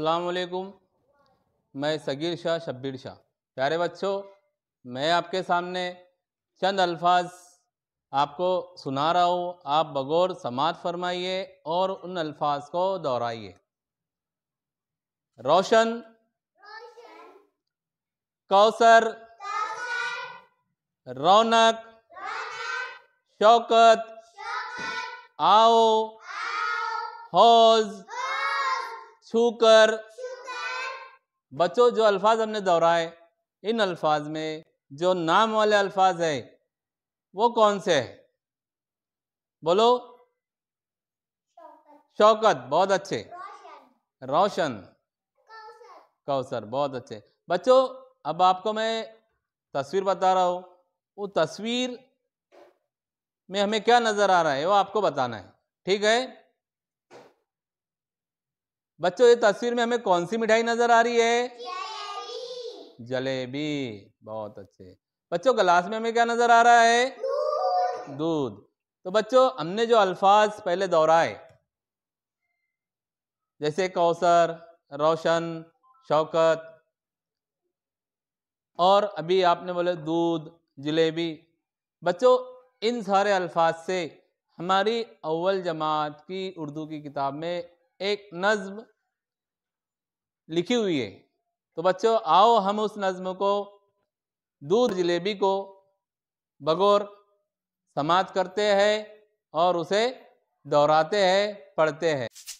अलकुम मैं सगीर शाह शब्बीर शाह प्यारे बच्चों मैं आपके सामने चंद अल्फाज आपको सुना रहा हूँ आप बगौर समात फरमाइए और उन अल्फाज को दोहराइए रोशन कौसर रौनक शौकत आओ हौज़ छूकर बच्चों जो अल्फाज हमने दोहराए इन अल्फाज में जो नाम वाले अल्फाज है वो कौन से है बोलो शौकत बहुत अच्छे रोशन कौसर बहुत अच्छे बच्चों अब आपको मैं तस्वीर बता रहा हूँ वो तस्वीर में हमें क्या नज़र आ रहा है वो आपको बताना है ठीक है बच्चों ये तस्वीर में हमें कौन सी मिठाई नजर आ रही है जलेबी बहुत अच्छे बच्चों गलास में हमें क्या नजर आ रहा है दूध तो बच्चों हमने जो अल्फाज पहले दोहराए जैसे कौसर रोशन शौकत और अभी आपने बोले दूध जलेबी बच्चों इन सारे अल्फाज से हमारी अव्वल जमात की उर्दू की किताब में एक नज्म लिखी हुई है तो बच्चों आओ हम उस नज्म को दूध जलेबी को बगौर समाप्त करते हैं और उसे दोहराते हैं पढ़ते हैं